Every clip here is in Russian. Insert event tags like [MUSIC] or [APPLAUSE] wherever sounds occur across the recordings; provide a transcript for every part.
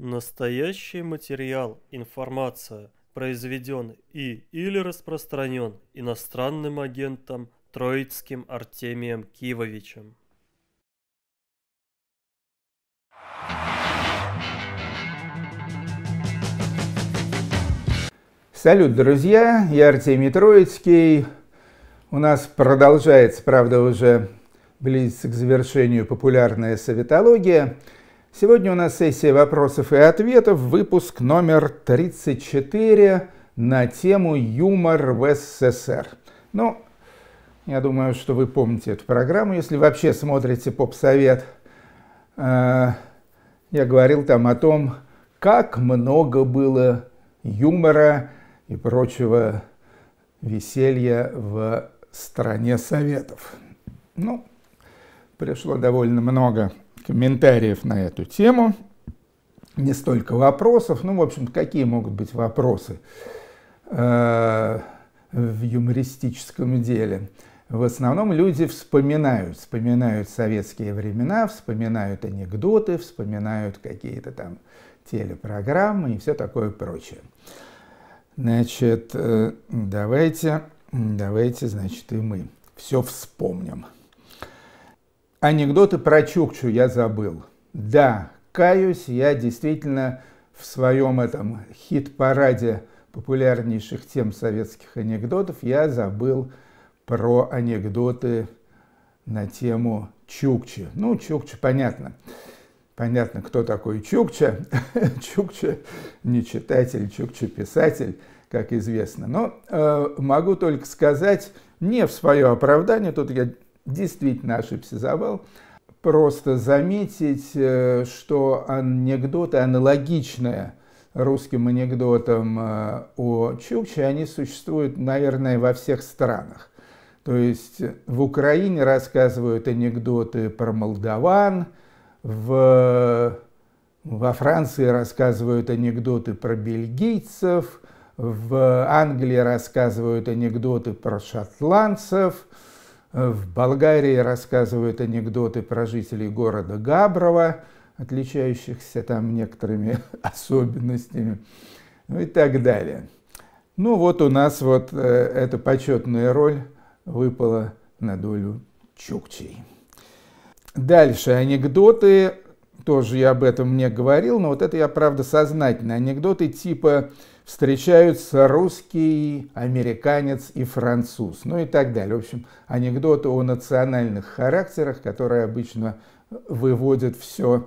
Настоящий материал, информация, произведен и или распространен иностранным агентом Троицким Артемием Кивовичем. Салют, друзья! Я Артемий Троицкий. У нас продолжается, правда, уже близится к завершению популярная советология – Сегодня у нас сессия вопросов и ответов, выпуск номер 34 на тему «Юмор в СССР». Ну, я думаю, что вы помните эту программу, если вообще смотрите попсовет. Э, я говорил там о том, как много было юмора и прочего веселья в стране советов. Ну, пришло довольно много комментариев на эту тему, не столько вопросов. Ну, в общем какие могут быть вопросы э, в юмористическом деле? В основном люди вспоминают, вспоминают советские времена, вспоминают анекдоты, вспоминают какие-то там телепрограммы и все такое прочее. Значит, э, давайте, давайте, значит, и мы все вспомним. Анекдоты про Чукчу я забыл. Да, каюсь, я действительно в своем этом хит-параде популярнейших тем советских анекдотов я забыл про анекдоты на тему Чукчи. Ну, Чукчи, понятно. Понятно, кто такой Чукча. [LAUGHS] Чукча не читатель, Чукча писатель, как известно. Но э, могу только сказать, не в свое оправдание, тут я действительно ошибся завал. Просто заметить, э, что анекдоты аналогичные русским анекдотам э, о Чукче, они существуют, наверное, во всех странах. То есть в Украине рассказывают анекдоты про молдаван, в... во Франции рассказывают анекдоты про бельгийцев, в Англии рассказывают анекдоты про шотландцев – в Болгарии рассказывают анекдоты про жителей города Габрова, отличающихся там некоторыми [LAUGHS] особенностями, ну и так далее. Ну вот у нас вот э, эта почетная роль выпала на долю чукчей. Дальше анекдоты, тоже я об этом не говорил, но вот это я, правда, сознательно. Анекдоты типа встречаются русский, американец и француз, ну и так далее. В общем, анекдоты о национальных характерах, которые обычно выводят все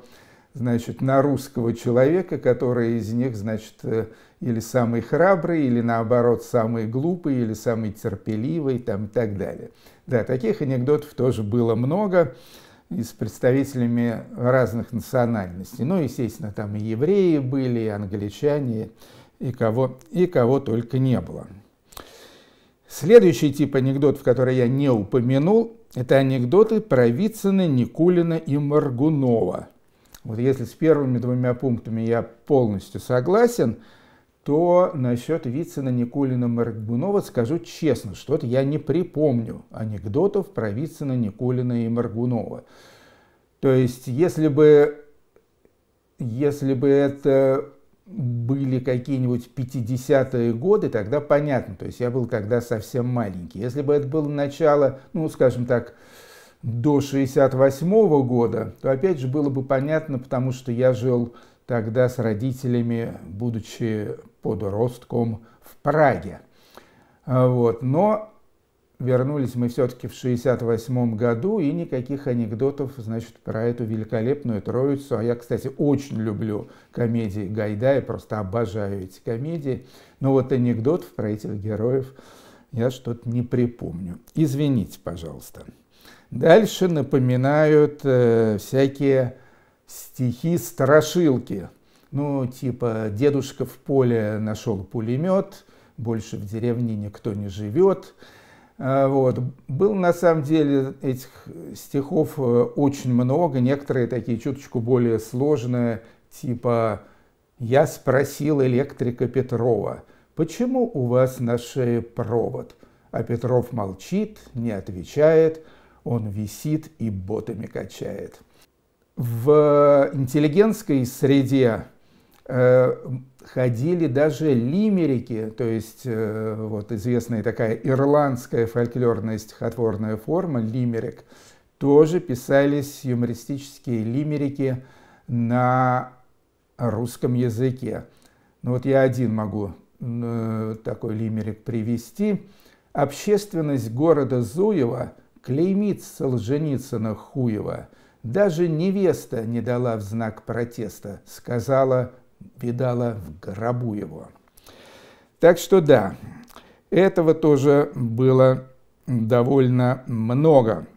значит, на русского человека, который из них, значит, э, или самый храбрый, или наоборот самый глупый, или самый терпеливый, там, и так далее. Да, таких анекдотов тоже было много и с представителями разных национальностей. Ну, естественно, там и евреи были, и англичане, и кого, и кого только не было. Следующий тип анекдотов, который я не упомянул, это анекдоты про Вицина, Никулина и Маргунова. Вот если с первыми двумя пунктами я полностью согласен, то насчет Вицина, Никулина, Маргунова скажу честно, что-то я не припомню анекдотов про Вицина, Никулина и Маргунова. То есть, если бы, если бы это были какие-нибудь 50-е годы, тогда понятно, то есть я был когда совсем маленький. Если бы это было начало, ну, скажем так, до 68 года, то опять же было бы понятно, потому что я жил тогда с родителями, будучи подростком в Праге. Вот. Но вернулись мы все-таки в 68 году, и никаких анекдотов, значит, про эту великолепную троицу. А я, кстати, очень люблю комедии Гайдая, просто обожаю эти комедии. Но вот анекдотов про этих героев я что-то не припомню. Извините, пожалуйста. Дальше напоминают э, всякие стихи-страшилки. Ну, типа «Дедушка в поле нашел пулемет», «Больше в деревне никто не живет», Э, вот. Было на самом деле этих стихов э, очень много, некоторые такие чуточку более сложные, типа «Я спросил электрика Петрова, почему у вас на шее провод?» А Петров молчит, не отвечает, он висит и ботами качает. В э, интеллигентской среде Э, ходили даже лимерики, то есть э, вот известная такая ирландская фольклорная стихотворная форма лимерик, тоже писались юмористические лимерики на русском языке. Ну вот я один могу э, такой лимерик привести. Общественность города Зуева клеймит Солженицына Хуева. Даже невеста не дала в знак протеста, сказала видала в гробу его. Так что да, этого тоже было довольно много.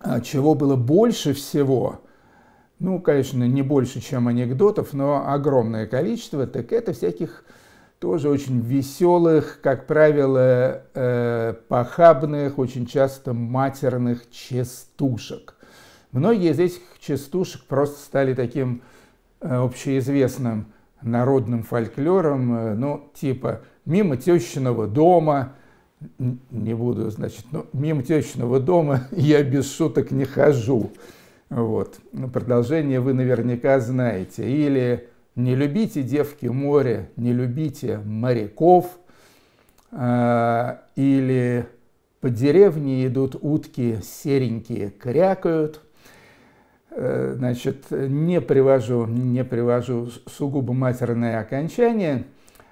А чего было больше всего, ну, конечно, не больше, чем анекдотов, но огромное количество, так это всяких тоже очень веселых, как правило, э, похабных, очень часто матерных частушек. Многие из этих частушек просто стали таким Э, общеизвестным народным фольклором, э, ну, типа «Мимо тещиного дома», не буду, значит, но ну, мимо тещиного дома [LAUGHS] я без шуток не хожу. Вот. Ну, продолжение вы наверняка знаете. Или «Не любите, девки, море, не любите моряков», а, или «По деревне идут утки, серенькие крякают», Э, значит, не привожу, не привожу сугубо матерное окончание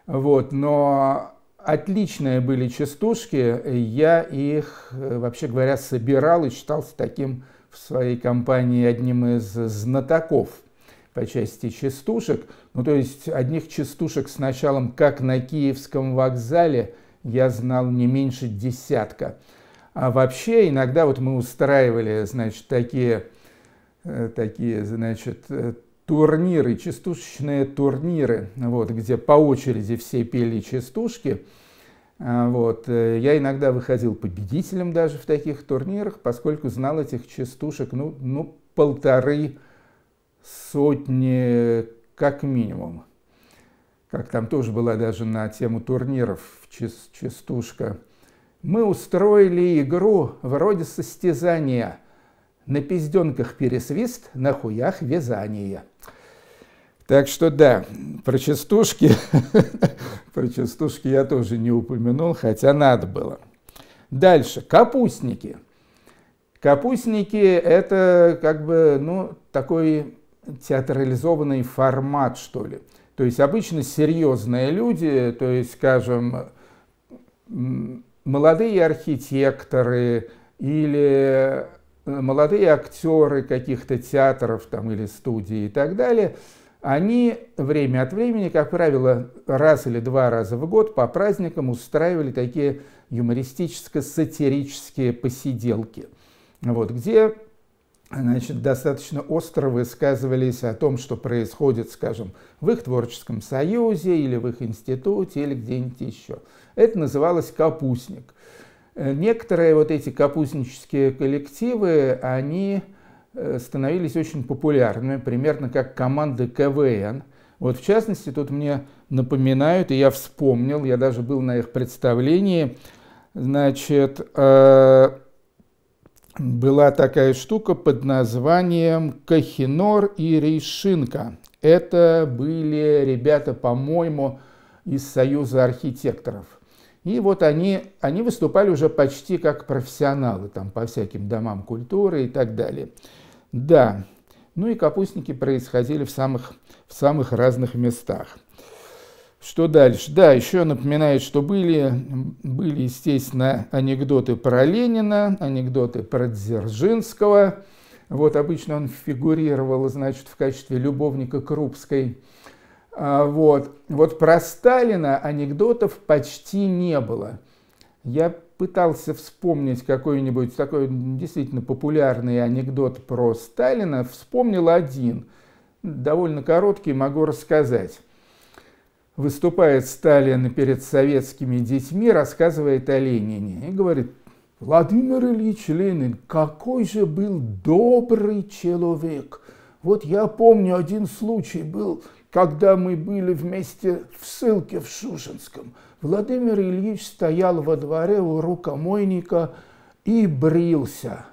вот, но отличные были частушки, я их, э, вообще говоря, собирал и считался таким в своей компании одним из знатоков по части частушек. Ну, то есть одних частушек с началом, как на Киевском вокзале, я знал не меньше десятка. А вообще иногда вот мы устраивали, значит, такие Э, такие, значит, э, турниры, частушечные турниры, вот, где по очереди все пели частушки. А, вот. Э, я иногда выходил победителем даже в таких турнирах, поскольку знал этих частушек, ну, ну полторы сотни как минимум. Как там тоже была даже на тему турниров частушка. Мы устроили игру вроде состязания – на пизденках пересвист, на хуях вязание. Так что да, про частушки, [LAUGHS] про частушки я тоже не упомянул, хотя надо было. Дальше, капустники. Капустники – это как бы, ну, такой театрализованный формат, что ли. То есть обычно серьезные люди, то есть, скажем, молодые архитекторы или молодые актеры каких-то театров там, или студий и так далее, они время от времени, как правило, раз или два раза в год по праздникам устраивали такие юмористическо-сатирические посиделки, вот, где значит, достаточно остро высказывались о том, что происходит, скажем, в их творческом союзе или в их институте или где-нибудь еще. Это называлось «капустник». Э, некоторые вот эти капустнические коллективы, они э, становились очень популярными, примерно как команды КВН. Вот в частности, тут мне напоминают, и я вспомнил, я даже был на их представлении, значит, э, была такая штука под названием «Кахинор и Рейшинка». Это были ребята, по-моему, из Союза архитекторов – и вот они, они выступали уже почти как профессионалы там, по всяким домам культуры и так далее. Да, ну и капустники происходили в самых, в самых разных местах. Что дальше? Да, еще напоминает, что были, были, естественно, анекдоты про Ленина, анекдоты про Дзержинского. Вот обычно он фигурировал, значит, в качестве любовника Крупской а, вот. вот про Сталина анекдотов почти не было. Я пытался вспомнить какой-нибудь такой действительно популярный анекдот про Сталина. Вспомнил один. Довольно короткий, могу рассказать. Выступает Сталин перед советскими детьми, рассказывает о Ленине и говорит, Владимир Ильич Ленин, какой же был добрый человек. Вот я помню один случай был – когда мы были вместе в ссылке в Шушинском, Владимир Ильич стоял во дворе у рукомойника и брился.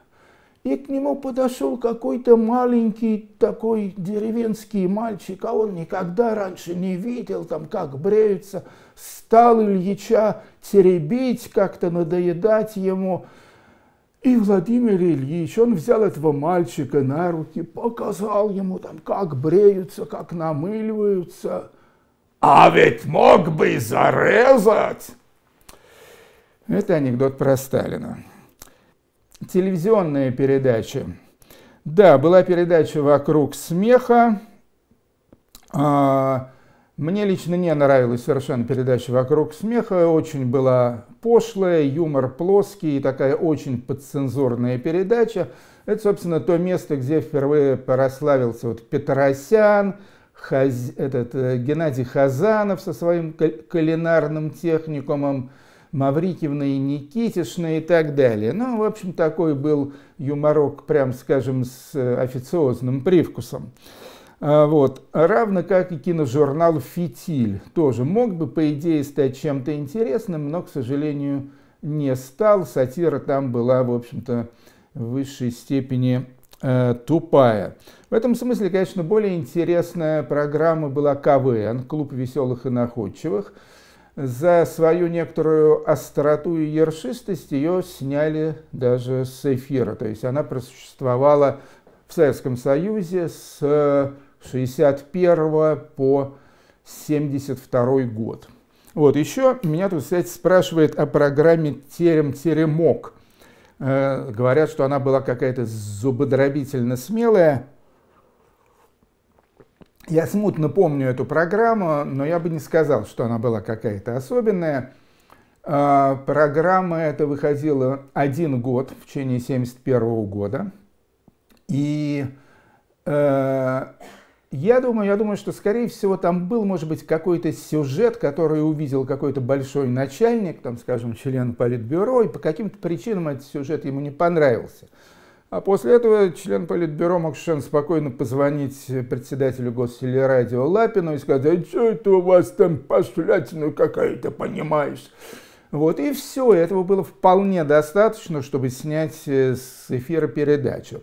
И к нему подошел какой-то маленький такой деревенский мальчик, а он никогда раньше не видел, там как бреются. Стал Ильича теребить, как-то надоедать ему – и Владимир Ильич, он взял этого мальчика на руки, показал ему там, как бреются, как намыливаются. А ведь мог бы и зарезать! Это анекдот про Сталина. Телевизионные передачи. Да, была передача «Вокруг смеха». А, мне лично не нравилась совершенно передача «Вокруг смеха». Очень была пошлая, юмор плоский и такая очень подцензурная передача. Это, собственно, то место, где впервые прославился вот Петросян, Хаз... этот, э, Геннадий Хазанов со своим кулинарным техникумом, Маврикивна и Никитишна и так далее. Ну, в общем, такой был юморок, прям скажем, с э, официозным привкусом. А, вот. Равно как и киножурнал «Фитиль». Тоже мог бы, по идее, стать чем-то интересным, но, к сожалению, не стал. Сатира там была, в общем-то, в высшей степени э, тупая. В этом смысле, конечно, более интересная программа была КВН, «Клуб веселых и находчивых». За свою некоторую остроту и ершистость ее сняли даже с эфира. То есть она просуществовала в Советском Союзе с э, 61 по 72 год. Вот, еще меня тут, кстати, спрашивает о программе «Терем-теремок». Э, говорят, что она была какая-то зубодробительно смелая. Я смутно помню эту программу, но я бы не сказал, что она была какая-то особенная. Э, программа эта выходила один год, в течение 71 года. И э, я думаю, я думаю, что, скорее всего, там был, может быть, какой-то сюжет, который увидел какой-то большой начальник, там, скажем, член политбюро, и по каким-то причинам этот сюжет ему не понравился. А после этого член политбюро мог совершенно спокойно позвонить председателю гостелерадио Лапину и сказать, «А что это у вас там пошлятина какая-то, понимаешь? Вот, и все, этого было вполне достаточно, чтобы снять э, с эфира передачу.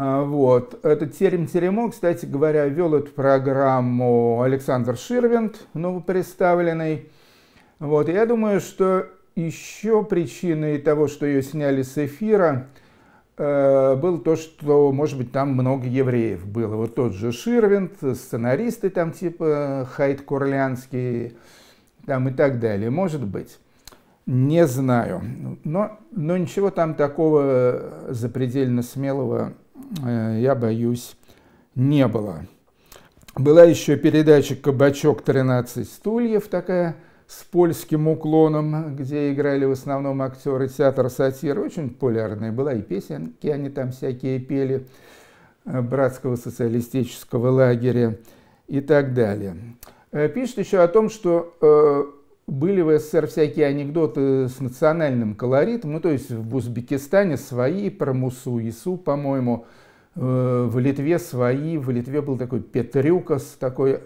А, вот. Этот терем теремо кстати говоря, вел эту программу Александр Ширвинд, новопредставленный. Вот. я думаю, что еще причиной того, что ее сняли с эфира, э, был то, что, может быть, там много евреев было. Вот тот же Ширвинт, сценаристы там типа Хайт Курлянский там и так далее. Может быть. Не знаю. Но, но ничего там такого запредельно смелого Э, я боюсь, не было. Была еще передача «Кабачок 13 стульев», такая с польским уклоном, где играли в основном актеры театра сатиры. Очень популярная была и песенки, они там всякие пели, э, братского социалистического лагеря и так далее. Э, Пишет еще о том, что были в СССР всякие анекдоты с национальным колоритом, ну то есть в Узбекистане свои про Мусу Ису, по-моему, э, в Литве свои, в Литве был такой Петрюкас, такой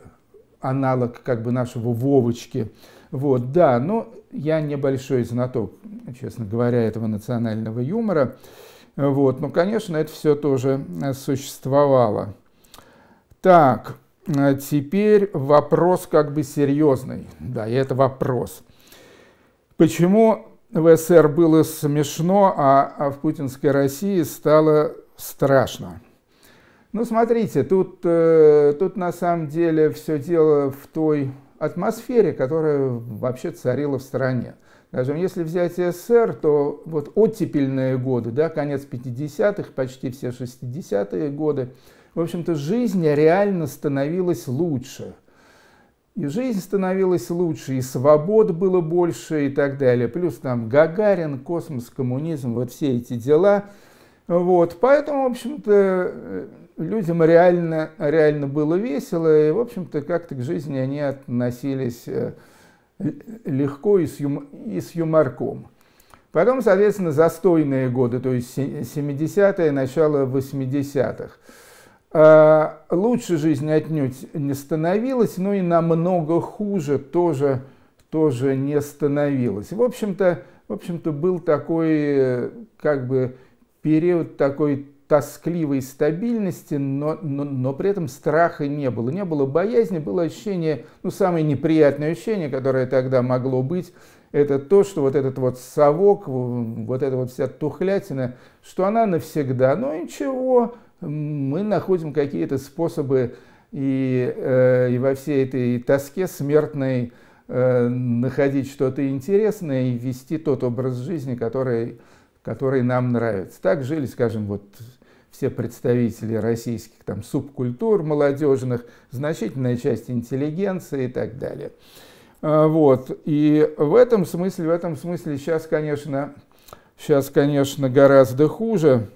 аналог как бы нашего Вовочки. Вот, да, но я небольшой знаток, честно говоря, этого национального юмора. Вот, но, конечно, это все тоже существовало. Так, а теперь вопрос как бы серьезный. Да, и это вопрос. Почему в СССР было смешно, а, а в путинской России стало страшно? Ну, смотрите, тут, э, тут на самом деле все дело в той атмосфере, которая вообще царила в стране. Даже если взять СССР, то вот оттепельные годы, да, конец 50-х, почти все 60-е годы – в общем-то, жизнь реально становилась лучше. И жизнь становилась лучше, и свобод было больше, и так далее. Плюс там Гагарин, космос, коммунизм, вот все эти дела. Вот, поэтому, в общем-то, э, людям реально, реально было весело, и, в общем-то, как-то к жизни они относились э, легко и с, юм... и с юморком. Потом, соответственно, застойные годы, то есть 70-е, начало 80-х. Э, лучше жизнь отнюдь не становилась, но и намного хуже тоже, тоже не становилась. В общем-то, в общем-то, был такой, как бы, период такой тоскливой стабильности, но, но, но при этом страха не было. Не было боязни, было ощущение, ну, самое неприятное ощущение, которое тогда могло быть, это то, что вот этот вот совок, вот эта вот вся тухлятина, что она навсегда. Ну, ничего, мы находим какие-то способы и, э, и во всей этой тоске смертной э, находить что-то интересное и вести тот образ жизни, который, который нам нравится. Так жили, скажем, вот все представители российских там, субкультур молодежных, значительная часть интеллигенции и так далее. Э, вот. И в этом смысле, в этом смысле сейчас, конечно, сейчас, конечно, гораздо хуже.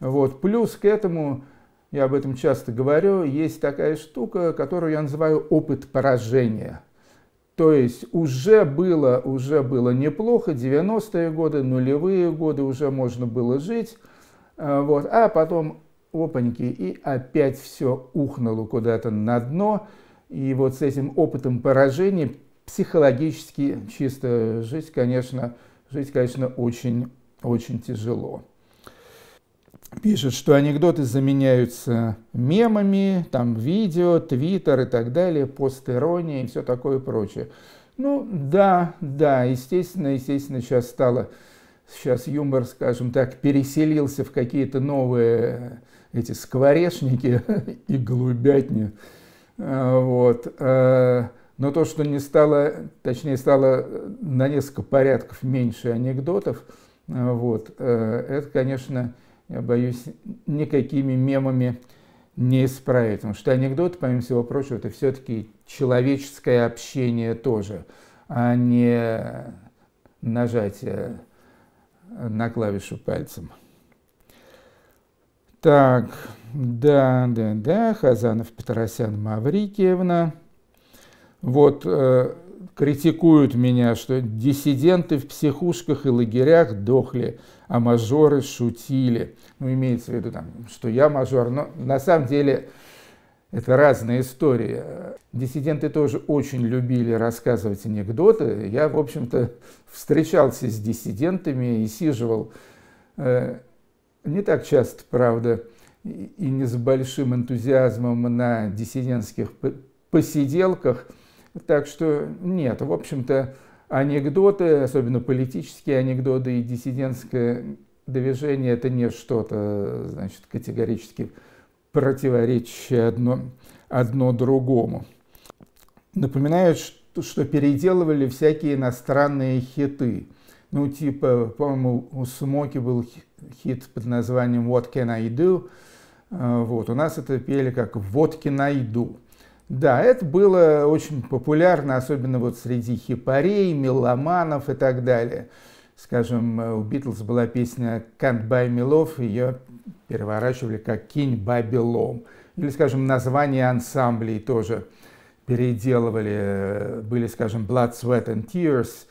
Вот. Плюс к этому, я об этом часто говорю, есть такая штука, которую я называю опыт поражения. То есть уже было, уже было неплохо, 90-е годы, нулевые годы уже можно было жить. Э, вот. А потом опаньки, и опять все ухнуло куда-то на дно. И вот с этим опытом поражения психологически чисто жить, конечно, жить, конечно, очень, очень тяжело пишет, что анекдоты заменяются мемами, там видео, твиттер и так далее, постерония и все такое прочее. Ну да, да, естественно, естественно, сейчас стало, сейчас юмор, скажем так, переселился в какие-то новые э, эти скворечники [LAUGHS] и голубятни. Э, вот. Э, но то, что не стало, точнее, стало на несколько порядков меньше анекдотов, вот, это, конечно, я боюсь, никакими мемами не исправить. Потому что анекдот, помимо всего прочего, это все-таки человеческое общение тоже, а не нажатие на клавишу пальцем. Так, да, да, да, Хазанов Петросян Маврикиевна. Вот, э, критикуют меня, что диссиденты в психушках и лагерях дохли, а мажоры шутили. Ну, имеется в виду, там, что я мажор, но на самом деле это разные истории. Диссиденты тоже очень любили рассказывать анекдоты. Я, в общем-то, встречался с диссидентами и сиживал э, не так часто, правда, и не с большим энтузиазмом на диссидентских посиделках – так что нет, в общем-то, анекдоты, особенно политические анекдоты и диссидентское движение, это не что-то, значит, категорически противоречащее одно, одно другому. Напоминаю, что, что переделывали всякие иностранные хиты. Ну, типа, по-моему, у Смоки был хит под названием «What can I do?». А, вот, у нас это пели как «Водки найду». Да, это было очень популярно, особенно вот среди хипарей, меломанов и так далее. Скажем, э, у Битлз была песня «Can't buy me love», ее переворачивали как «Кинь бабилом». Или, скажем, название ансамблей тоже переделывали. Э, были, скажем, «Blood, Sweat and Tears»,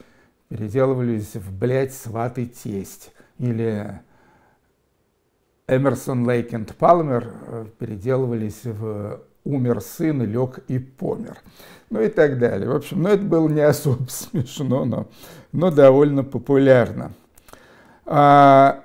переделывались в «Блядь, сваты и тесть». Или Эмерсон, Лейк и Палмер э, переделывались в умер сын, лег и помер. Ну и так далее. В общем, ну это было не особо [LAUGHS] смешно, но, но довольно популярно. А,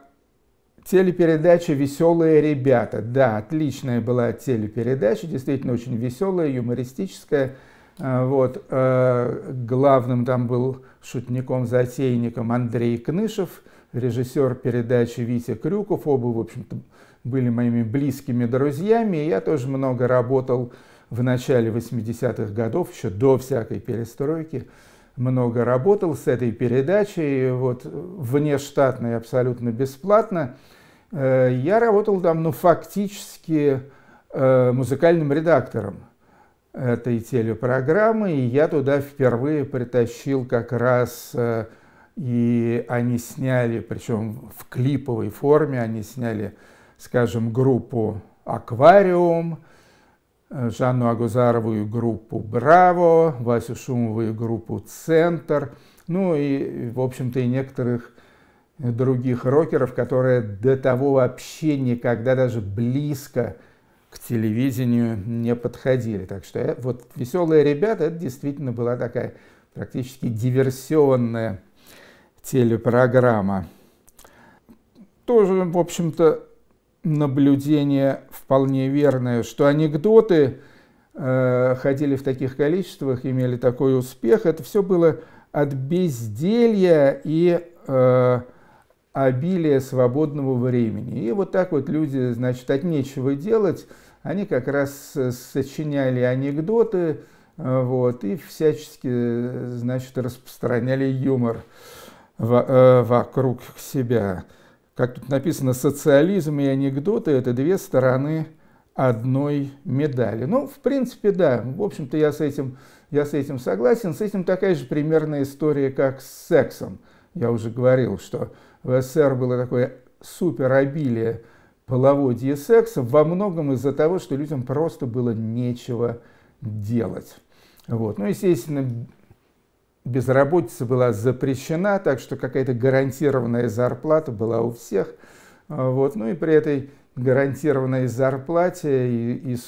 телепередача «Веселые ребята». Да, отличная была телепередача, действительно очень веселая, юмористическая. А, вот, э, главным там был шутником-затейником Андрей Кнышев, режиссер передачи Витя Крюков. Оба, в общем-то, были моими близкими друзьями. Я тоже много работал в начале 80-х годов, еще до всякой перестройки. Много работал с этой передачей, вот внештатно и абсолютно бесплатно. Э, я работал там, ну, фактически э, музыкальным редактором этой телепрограммы, и я туда впервые притащил как раз, э, и они сняли, причем в клиповой форме, они сняли скажем, группу «Аквариум», э, Жанну Агузаровую группу «Браво», Васю Шумовую группу «Центр», ну и, в общем-то, и некоторых других рокеров, которые до того вообще никогда даже близко к телевидению не подходили. Так что э, вот «Веселые ребята» — это действительно была такая практически диверсионная телепрограмма. Тоже, в общем-то, наблюдение вполне верное, что анекдоты э, ходили в таких количествах, имели такой успех. Это все было от безделья и э, обилия свободного времени. И вот так вот люди, значит, от нечего делать, они как раз э, сочиняли анекдоты, э, вот, и всячески, значит, распространяли юмор в, э, вокруг себя как тут написано, социализм и анекдоты – это две стороны одной медали. Ну, в принципе, да, в общем-то, я с этим, я с этим согласен. С этим такая же примерная история, как с сексом. Я уже говорил, что в СССР было такое супер обилие половодья секса во многом из-за того, что людям просто было нечего делать. Вот. Ну, естественно, безработица была запрещена, так что какая-то гарантированная зарплата была у всех. А, вот. Ну и при этой гарантированной зарплате и, и,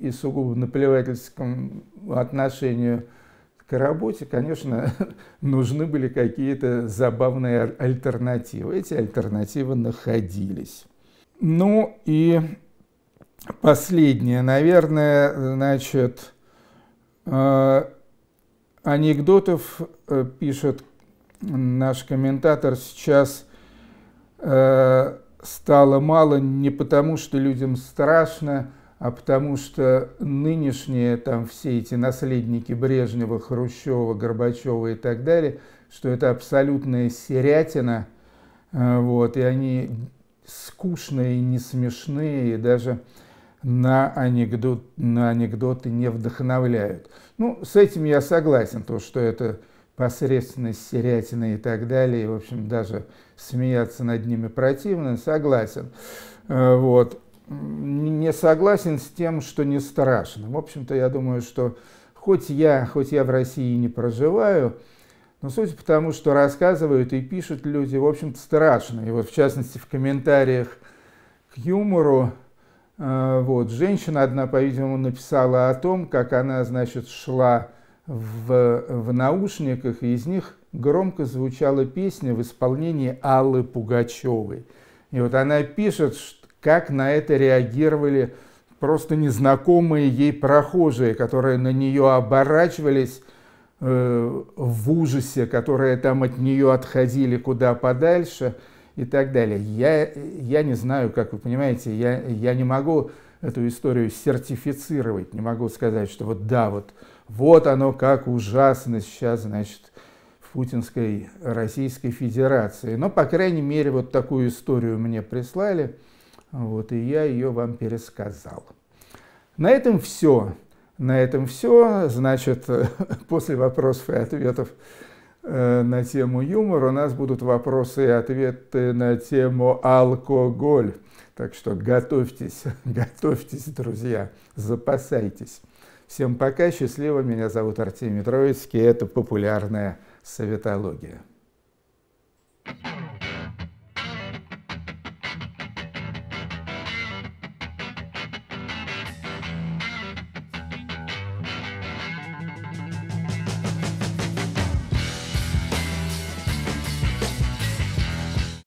и сугубо наплевательском отношению к работе, конечно, [LAUGHS] нужны были какие-то забавные альтернативы. Эти альтернативы находились. Ну и последнее, наверное, значит, а, анекдотов, э, пишет наш комментатор, сейчас э, стало мало не потому, что людям страшно, а потому что нынешние там все эти наследники Брежнева, Хрущева, Горбачева и так далее, что это абсолютная серятина, э, вот, и они скучные, не смешные, и даже на, анекдот, на анекдоты не вдохновляют. Ну, с этим я согласен, то, что это посредственность, серятина и так далее. И, в общем, даже смеяться над ними противно, согласен. Э, вот. Не согласен с тем, что не страшно. В общем-то, я думаю, что хоть я, хоть я в России не проживаю, но суть потому, что рассказывают и пишут люди, в общем-то, страшно. И вот, в частности, в комментариях к юмору а, вот. Женщина одна, по-видимому, написала о том, как она, значит, шла в, в наушниках, и из них громко звучала песня в исполнении Аллы Пугачевой. И вот она пишет, как на это реагировали просто незнакомые ей прохожие, которые на нее оборачивались э, в ужасе, которые там от нее отходили куда подальше – и так далее. Я, я не знаю, как вы понимаете, я, я не могу эту историю сертифицировать, не могу сказать, что вот да, вот, вот оно как ужасно сейчас, значит, в путинской Российской Федерации. Но, по крайней мере, вот такую историю мне прислали, вот, и я ее вам пересказал. На этом все. На этом все. Значит, [LAUGHS] после вопросов и ответов на тему юмора. У нас будут вопросы и ответы на тему алкоголь. Так что готовьтесь, [LAUGHS] готовьтесь, друзья, запасайтесь. Всем пока, счастливо. Меня зовут Артемий Троицкий. Это популярная советология. thank you